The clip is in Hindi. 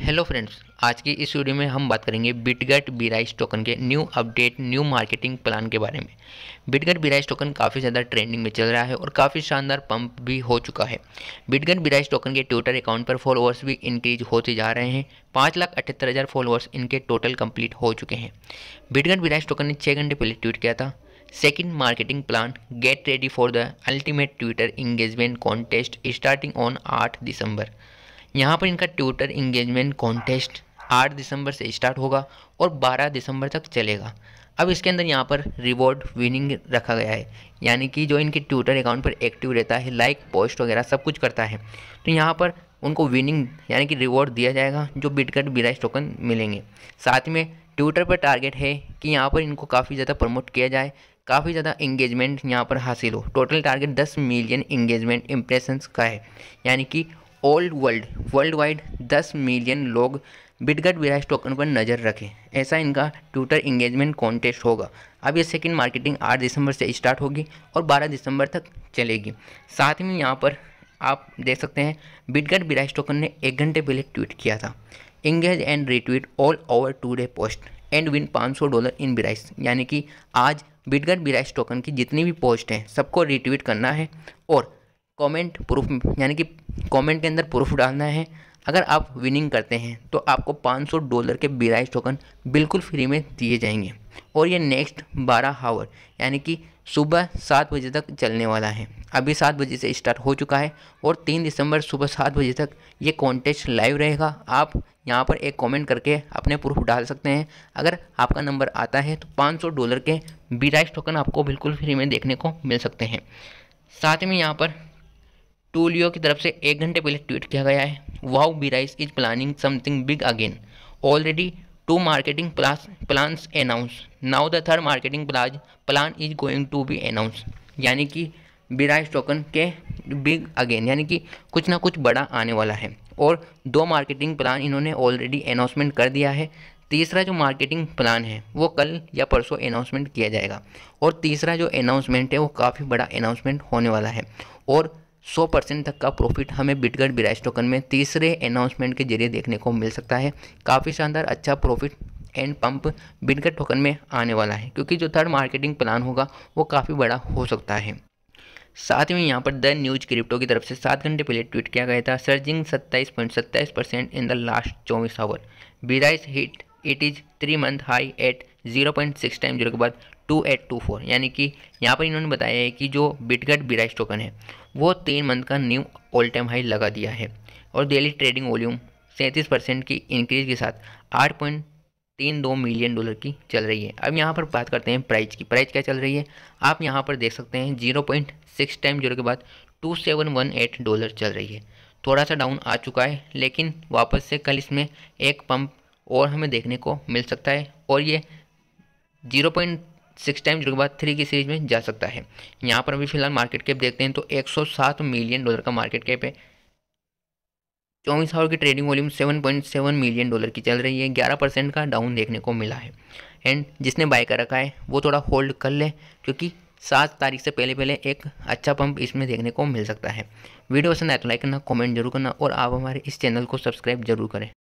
हेलो फ्रेंड्स आज की इस वीडियो में हम बात करेंगे बिटगट बिराइस टोकन के new update new marketing plan के बारे में बिटगट बिराइस टोकन काफ़ी ज़्यादा ट्रेंडिंग में चल रहा है और काफ़ी शानदार पंप भी हो चुका है बिटगट बिराइस टोकन के ट्विटर अकाउंट पर फॉलोअर्स भी इंक्रीज होते जा रहे हैं पाँच लाख अठहत्तर हज़ार फॉलोअर्स इनके टोटल कंप्लीट हो चुके हैं बिटगट बिराइस टोकन ने छः घंटे पहले ट्वीट किया था second marketing plan get ready for the ultimate Twitter engagement contest starting on आठ दिसंबर यहाँ पर इनका ट्यूटर इंगेजमेंट कॉन्टेस्ट 8 दिसंबर से स्टार्ट होगा और 12 दिसंबर तक चलेगा अब इसके अंदर यहाँ पर रिवॉर्ड विनिंग रखा गया है यानी कि जो इनके ट्विटर अकाउंट पर एक्टिव रहता है लाइक पोस्ट वगैरह सब कुछ करता है तो यहाँ पर उनको विनिंग यानी कि रिवॉर्ड दिया जाएगा जो बिटकट बिराइस टोकन मिलेंगे साथ में ट्विटर पर टारगेट है कि यहाँ पर इनको काफ़ी ज़्यादा प्रमोट किया जाए काफ़ी ज़्यादा इंगेजमेंट यहाँ पर हासिल हो total target 10 million engagement impressions का है यानी कि ऑल वर्ल्ड वर्ल्ड वाइड दस मिलियन लोग बिटगट विराज टोकन पर नज़र रखें ऐसा इनका ट्विटर इंगेजमेंट कॉन्टेस्ट होगा अब ये सेकेंड मार्केटिंग 8 दिसंबर से स्टार्ट होगी और 12 दिसंबर तक चलेगी साथ में यहाँ पर आप देख सकते हैं बिटगट विराज टोकन ने एक घंटे पहले ट्वीट किया था engage and retweet all over today post and win 500 dollar in Brise यानी कि आज बिटगट बिराइस टोकन की जितनी भी पोस्ट हैं सबको रिट्वीट करना है और कमेंट प्रूफ यानी कि कमेंट के अंदर प्रूफ डालना है अगर आप विनिंग करते हैं तो आपको 500 डॉलर के बिराइज टोकन बिल्कुल फ्री में दिए जाएंगे और ये नेक्स्ट 12 आवर यानी कि सुबह सात बजे तक चलने वाला है अभी सात बजे से स्टार्ट हो चुका है और तीन दिसंबर सुबह सात बजे तक ये कॉन्टेस्ट लाइव रहेगा आप यहाँ पर एक कमेंट करके अपने प्रूफ डाल सकते हैं अगर आपका नंबर आता है तो 500 डॉलर के बिराइज टोकन आपको बिल्कुल फ्री में देखने को मिल सकते हैं साथ में यहाँ पर टूलियो की तरफ से एक घंटे पहले ट्वीट किया गया है wow Brise is planning something big again already two marketing plans announce now the third marketing plans plan is going to be announce यानी कि बिराइस टोकन के बिग अगेन यानी कि कुछ ना कुछ बड़ा आने वाला है और दो मार्केटिंग प्लान इन्होंने ऑलरेडी अनाउंसमेंट कर दिया है तीसरा जो मार्केटिंग प्लान है वो कल या परसों अनाउंसमेंट किया जाएगा और तीसरा जो अनाउंसमेंट है वो काफ़ी बड़ा अनाउंसमेंट होने वाला है और 100 परसेंट तक का प्रॉफिट हमें बिटगट बिराज टोकन में तीसरे अनाउंसमेंट के जरिए देखने को मिल सकता है काफ़ी शानदार अच्छा profit and pump Bitgert token में आने वाला है क्योंकि जो थर्ड मार्केटिंग प्लान होगा वो काफ़ी बड़ा हो सकता है साथ में यहाँ पर द न्यूज क्रिप्टो की तरफ से सात घंटे पहले ट्वीट किया गया था सर्जिंग सत्ताईस पॉइंट सत्ताईस परसेंट इन द लास्ट चौबीस hour Brise hit its three month high at zero point six time zero के बाद टू एट टू फोर यानी कि यहाँ पर इन्होंने बताया है कि जो बिटगट बिराइज टोकन है वो तीन मंथ का न्यू ऑल टाइम हाई लगा दिया है और डेली ट्रेडिंग वॉल्यूम सैंतीस परसेंट की इंक्रीज के साथ आठ पॉइंट तीन दो मिलियन डॉलर की चल रही है अब यहाँ पर बात करते हैं प्राइस की प्राइस क्या चल रही है आप यहाँ पर देख सकते हैं zero point six time zero के बाद two seven one eight dollar चल रही है थोड़ा सा डाउन आ चुका है लेकिन वापस से कल इसमें एक पंप और हमें देखने को मिल सकता है और ये zero point six time zero के बाद थ्री की सीरीज में जा सकता है यहाँ पर अभी फिलहाल मार्केट कैप देखते हैं तो 107 मिलियन डॉलर का मार्केट कैप है चौबीस आवर की ट्रेडिंग वॉल्यूम 7.7 मिलियन डॉलर की चल रही है 11 परसेंट का डाउन देखने को मिला है एंड जिसने बाय कर रखा है वो थोड़ा होल्ड कर ले क्योंकि सात तारीख से पहले पहले एक अच्छा पंप इसमें देखने को मिल सकता है वीडियो पसंद आए तो लाइक करना कमेंट जरूर करना और आप हमारे इस चैनल को सब्सक्राइब जरूर करें